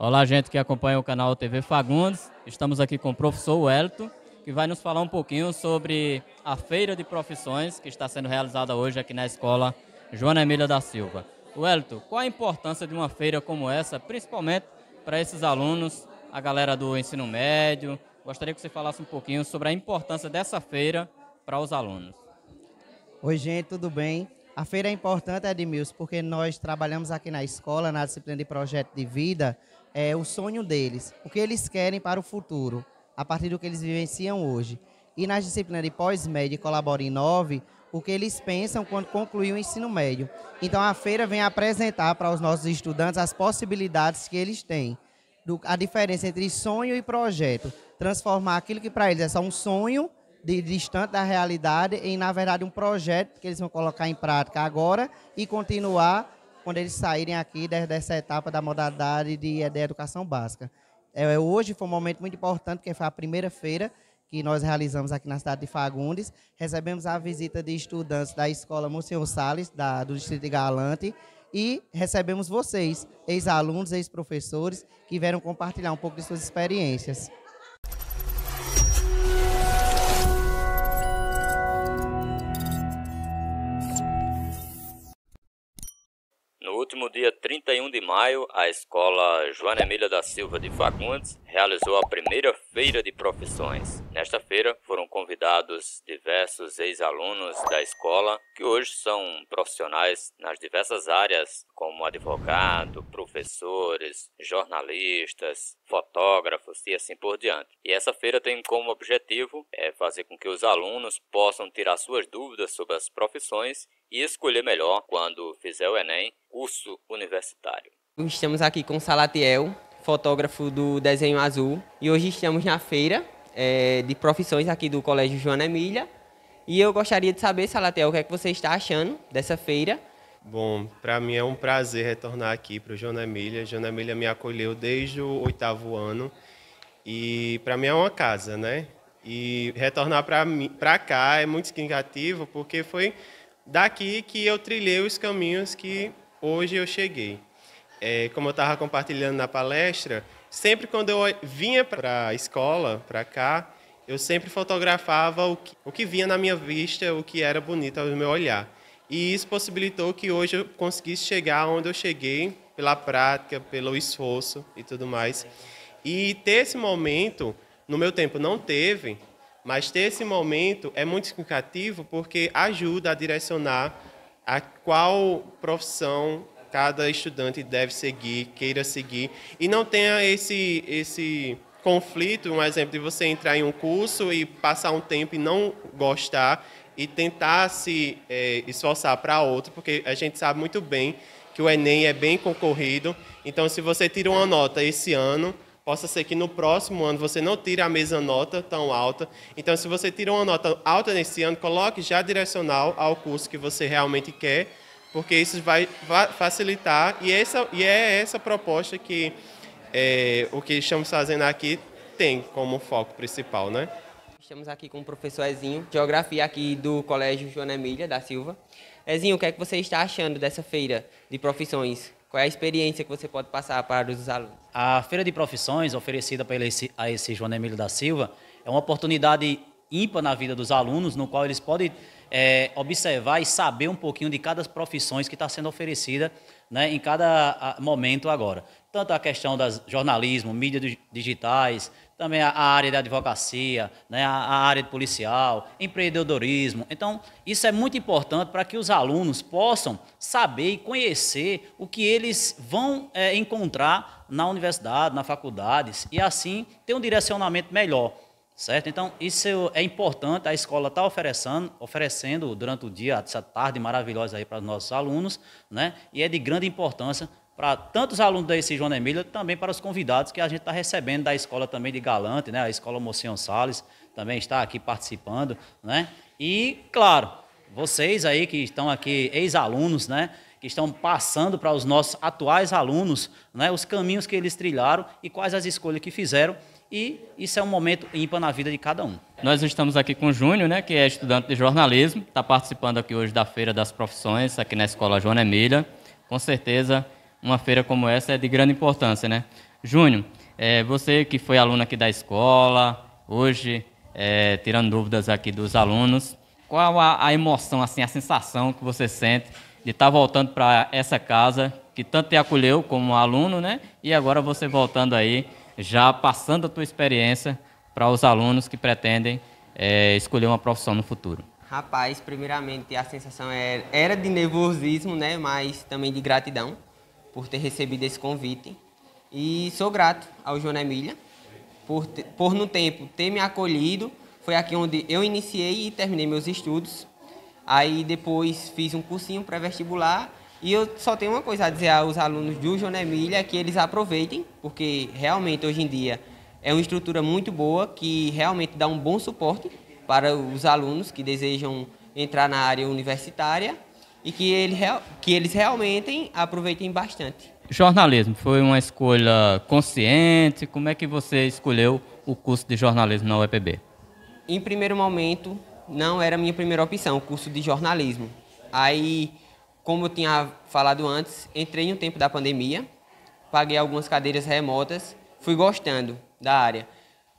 Olá, gente que acompanha o canal TV Fagundes. Estamos aqui com o professor Wellington, que vai nos falar um pouquinho sobre a feira de profissões que está sendo realizada hoje aqui na escola Joana Emília da Silva. Wellington, qual a importância de uma feira como essa, principalmente para esses alunos, a galera do ensino médio? Gostaria que você falasse um pouquinho sobre a importância dessa feira para os alunos. Oi, gente, tudo bem? A feira é importante, Edmilson, porque nós trabalhamos aqui na escola, na disciplina de projeto de vida, é o sonho deles, o que eles querem para o futuro, a partir do que eles vivenciam hoje. E nas disciplinas de pós-médio e Colabora em nove o que eles pensam quando concluir o ensino médio. Então a feira vem apresentar para os nossos estudantes as possibilidades que eles têm, a diferença entre sonho e projeto, transformar aquilo que para eles é só um sonho de, distante da realidade em, na verdade, um projeto que eles vão colocar em prática agora e continuar quando eles saírem aqui dessa etapa da modalidade de, é, de educação básica. É, é, hoje foi um momento muito importante, porque foi a primeira feira que nós realizamos aqui na cidade de Fagundes. Recebemos a visita de estudantes da escola Monsenhor Salles, da, do Distrito de Galante, e recebemos vocês, ex-alunos, ex-professores, que vieram compartilhar um pouco de suas experiências. último dia 31 de maio, a escola Joana Emília da Silva de Fagundes realizou a primeira feira de profissões. Nesta feira foram convidados diversos ex-alunos da escola que hoje são profissionais nas diversas áreas, como advogado, professores, jornalistas, fotógrafos e assim por diante. E essa feira tem como objetivo é fazer com que os alunos possam tirar suas dúvidas sobre as profissões e escolher melhor quando fizer o ENEM curso universitário. Estamos aqui com Salatiel, fotógrafo do Desenho Azul. E hoje estamos na feira é, de profissões aqui do Colégio Joana Emília. E eu gostaria de saber, Salatel, o que é que você está achando dessa feira? Bom, para mim é um prazer retornar aqui para o Joana Emília. Joana Emília me acolheu desde o oitavo ano e para mim é uma casa, né? E retornar para cá é muito significativo porque foi daqui que eu trilhei os caminhos que hoje eu cheguei é, como eu estava compartilhando na palestra, sempre quando eu vinha para a escola, para cá, eu sempre fotografava o que, o que vinha na minha vista, o que era bonito ao meu olhar. E isso possibilitou que hoje eu conseguisse chegar onde eu cheguei, pela prática, pelo esforço e tudo mais. E ter esse momento, no meu tempo não teve, mas ter esse momento é muito significativo porque ajuda a direcionar a qual profissão cada estudante deve seguir, queira seguir, e não tenha esse, esse conflito, um exemplo de você entrar em um curso e passar um tempo e não gostar e tentar se é, esforçar para outro, porque a gente sabe muito bem que o Enem é bem concorrido. Então, se você tira uma nota esse ano, possa ser que no próximo ano você não tire a mesma nota tão alta. Então, se você tira uma nota alta nesse ano, coloque já direcional ao curso que você realmente quer porque isso vai, facilitar e, essa, e é essa proposta que é, o que estamos fazendo aqui tem como foco principal, né? Estamos aqui com o professor Ezinho, geografia aqui do Colégio Joana Emília da Silva. Ezinho, o que é que você está achando dessa feira de profissões? Qual é a experiência que você pode passar para os alunos? A feira de profissões oferecida pela esse, a esse Joana Emília da Silva é uma oportunidade ímpar na vida dos alunos, no qual eles podem é, observar e saber um pouquinho de cada profissões que está sendo oferecida né, em cada momento agora. Tanto a questão das jornalismo, mídias digitais, também a área da advocacia, né, a área de policial, empreendedorismo. Então, isso é muito importante para que os alunos possam saber e conhecer o que eles vão é, encontrar na universidade, na faculdade, e assim ter um direcionamento melhor Certo? Então, isso é importante, a escola está oferecendo, oferecendo durante o dia, essa tarde maravilhosa aí para os nossos alunos, né? E é de grande importância para tantos alunos da EC João Emília, também para os convidados que a gente está recebendo da escola também de Galante, né? A escola Mocinho Sales também está aqui participando, né? E, claro, vocês aí que estão aqui, ex-alunos, né? que estão passando para os nossos atuais alunos, né, os caminhos que eles trilharam e quais as escolhas que fizeram e isso é um momento ímpar na vida de cada um. Nós estamos aqui com o Júnior, né, que é estudante de jornalismo, está participando aqui hoje da Feira das Profissões, aqui na Escola Joana Emília. Com certeza, uma feira como essa é de grande importância, né? Júnior, é, você que foi aluno aqui da escola, hoje é, tirando dúvidas aqui dos alunos, qual a, a, emoção, assim, a sensação que você sente de estar tá voltando para essa casa que tanto te acolheu como aluno, né? E agora você voltando aí já passando a tua experiência para os alunos que pretendem é, escolher uma profissão no futuro? Rapaz, primeiramente a sensação era, é, era de nervosismo, né? Mas também de gratidão por ter recebido esse convite. E sou grato ao João Emília por, por no tempo ter me acolhido. Foi aqui onde eu iniciei e terminei meus estudos. Aí depois fiz um cursinho pré-vestibular e eu só tenho uma coisa a dizer aos alunos do João Emília, que eles aproveitem, porque realmente hoje em dia é uma estrutura muito boa, que realmente dá um bom suporte para os alunos que desejam entrar na área universitária e que, ele, que eles realmente aproveitem bastante. Jornalismo foi uma escolha consciente? Como é que você escolheu o curso de jornalismo na UEPB? Em primeiro momento, não era a minha primeira opção, o curso de jornalismo. Aí como eu tinha falado antes, entrei no tempo da pandemia, paguei algumas cadeiras remotas, fui gostando da área.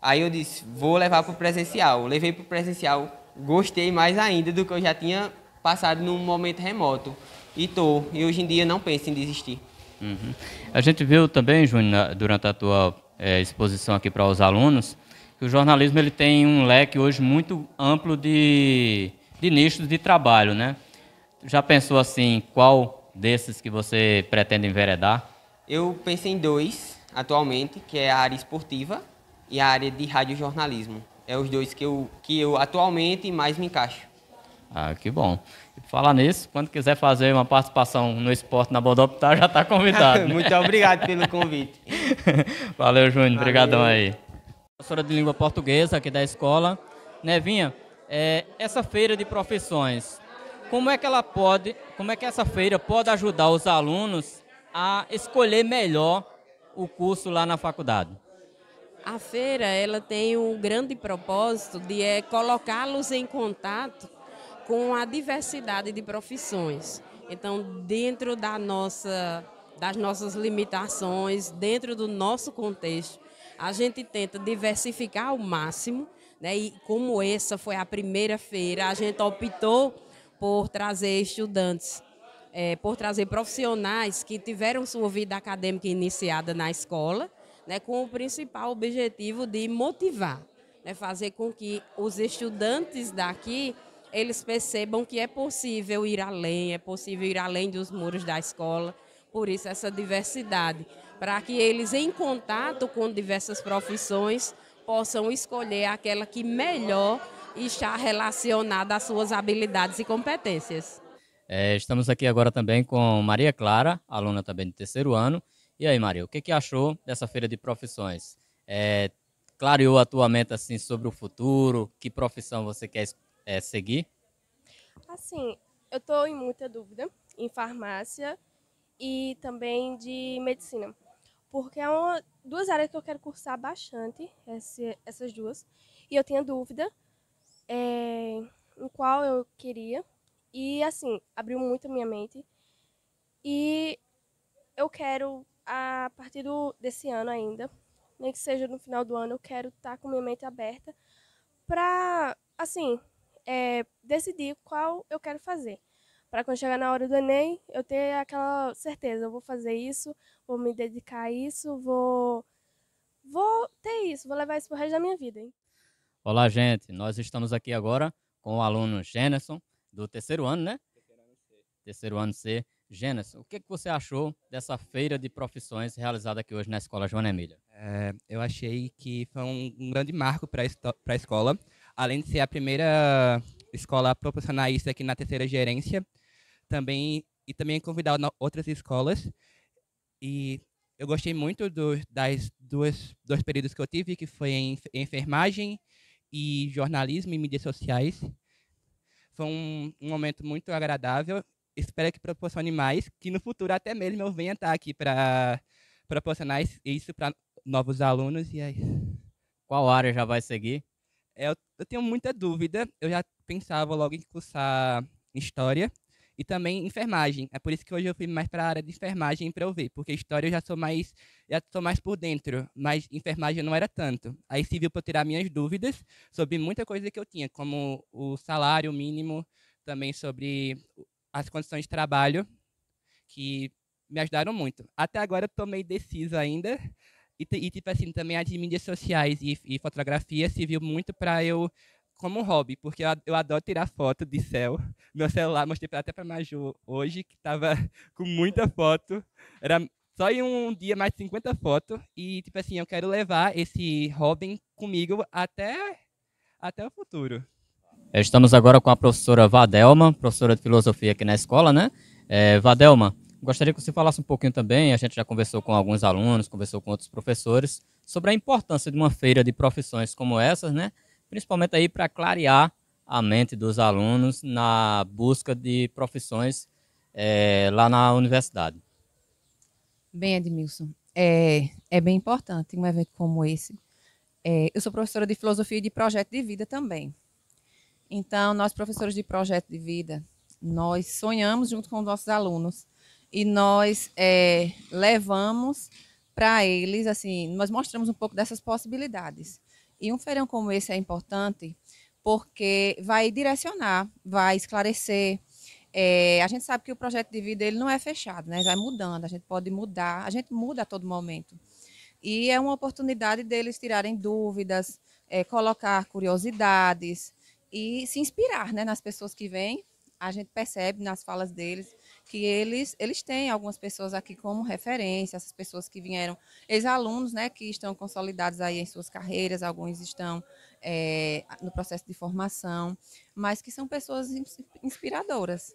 Aí eu disse, vou levar para o presencial. Levei para o presencial, gostei mais ainda do que eu já tinha passado num momento remoto. E tô, e hoje em dia não penso em desistir. Uhum. A gente viu também, Júnior, durante a tua é, exposição aqui para os alunos, que o jornalismo ele tem um leque hoje muito amplo de, de nichos de trabalho, né? já pensou assim, qual desses que você pretende enveredar? Eu pensei em dois atualmente, que é a área esportiva e a área de radiojornalismo. É os dois que eu, que eu atualmente mais me encaixo. Ah, que bom. falar nisso, quando quiser fazer uma participação no esporte na Bodoptar, já está convidado. Né? Muito obrigado pelo convite. Valeu, Júnior. Obrigadão aí. Professora de língua portuguesa aqui da escola. Nevinha, é, essa feira de profissões, como é que ela pode, como é que essa feira pode ajudar os alunos a escolher melhor o curso lá na faculdade? A feira ela tem um grande propósito de é, colocá-los em contato com a diversidade de profissões. Então, dentro da nossa, das nossas limitações, dentro do nosso contexto, a gente tenta diversificar ao máximo. Né? E como essa foi a primeira feira, a gente optou por trazer estudantes, é, por trazer profissionais que tiveram sua vida acadêmica iniciada na escola, né, com o principal objetivo de motivar, né, fazer com que os estudantes daqui eles percebam que é possível ir além, é possível ir além dos muros da escola, por isso essa diversidade, para que eles em contato com diversas profissões possam escolher aquela que melhor está relacionada às suas habilidades e competências. É, estamos aqui agora também com Maria Clara, aluna também do terceiro ano. E aí, Maria, o que, que achou dessa feira de profissões? É, clareou a tua mente assim, sobre o futuro? Que profissão você quer é, seguir? Assim, eu estou em muita dúvida em farmácia e também de medicina, porque é duas áreas que eu quero cursar bastante, esse, essas duas, e eu tenho dúvida é, eh, em qual eu queria. E, assim, abriu muito a minha mente. E eu quero, a partir do, desse ano ainda, nem que seja no final do ano, eu quero estar tá com minha mente aberta para, assim, é, decidir qual eu quero fazer. Para quando chegar na hora do Enem, eu ter aquela certeza, eu vou fazer isso, vou me dedicar a isso, vou, vou ter isso, vou levar isso pro resto da minha vida. Hein? Olá, gente. Nós estamos aqui agora com o aluno Generson, do terceiro ano, né? Terceiro ano C. Generson, o que, que você achou dessa feira de profissões realizada aqui hoje na Escola Joana Emília? É, eu achei que foi um grande marco para a escola, além de ser a primeira escola a proporcionar isso aqui na terceira gerência, também e também é convidar outras escolas. E eu gostei muito do, das duas dois períodos que eu tive, que foi em enfermagem e jornalismo e mídias sociais. Foi um, um momento muito agradável. Espero que proporcione mais, que no futuro até mesmo eu venha estar aqui para proporcionar isso para novos alunos. E aí. É Qual área já vai seguir? É, eu, eu tenho muita dúvida. Eu já pensava logo em cursar História, e também enfermagem. É por isso que hoje eu fui mais para a área de enfermagem para eu ver, porque história eu já sou mais já sou mais por dentro, mas enfermagem não era tanto. Aí serviu para tirar minhas dúvidas sobre muita coisa que eu tinha, como o salário mínimo, também sobre as condições de trabalho, que me ajudaram muito. Até agora eu tomei deciso ainda. E, e tipo assim, também as mídias sociais e, e fotografia serviu muito para eu como um hobby, porque eu, eu adoro tirar foto de céu. Meu celular, mostrei até para Maju hoje, que estava com muita foto. Era só em um dia mais de 50 fotos. E, tipo assim, eu quero levar esse hobby comigo até, até o futuro. É, estamos agora com a professora Vadelma, professora de filosofia aqui na escola, né? É, Vadelma, gostaria que você falasse um pouquinho também. A gente já conversou com alguns alunos, conversou com outros professores sobre a importância de uma feira de profissões como essas, né? principalmente aí para clarear a mente dos alunos na busca de profissões é, lá na universidade. Bem, Edmilson, é, é bem importante um evento como esse. É, eu sou professora de filosofia e de projeto de vida também. Então, nós, professores de projeto de vida, nós sonhamos junto com os nossos alunos e nós é, levamos para eles, assim, nós mostramos um pouco dessas possibilidades. E um feirão como esse é importante porque vai direcionar, vai esclarecer. É, a gente sabe que o projeto de vida ele não é fechado, né? Vai mudando, a gente pode mudar, a gente muda a todo momento. E é uma oportunidade deles tirarem dúvidas, é, colocar curiosidades e se inspirar né, nas pessoas que vêm. A gente percebe nas falas deles que eles, eles têm algumas pessoas aqui como referência, essas pessoas que vieram, ex-alunos, né, que estão consolidados aí em suas carreiras, alguns estão é, no processo de formação, mas que são pessoas inspiradoras.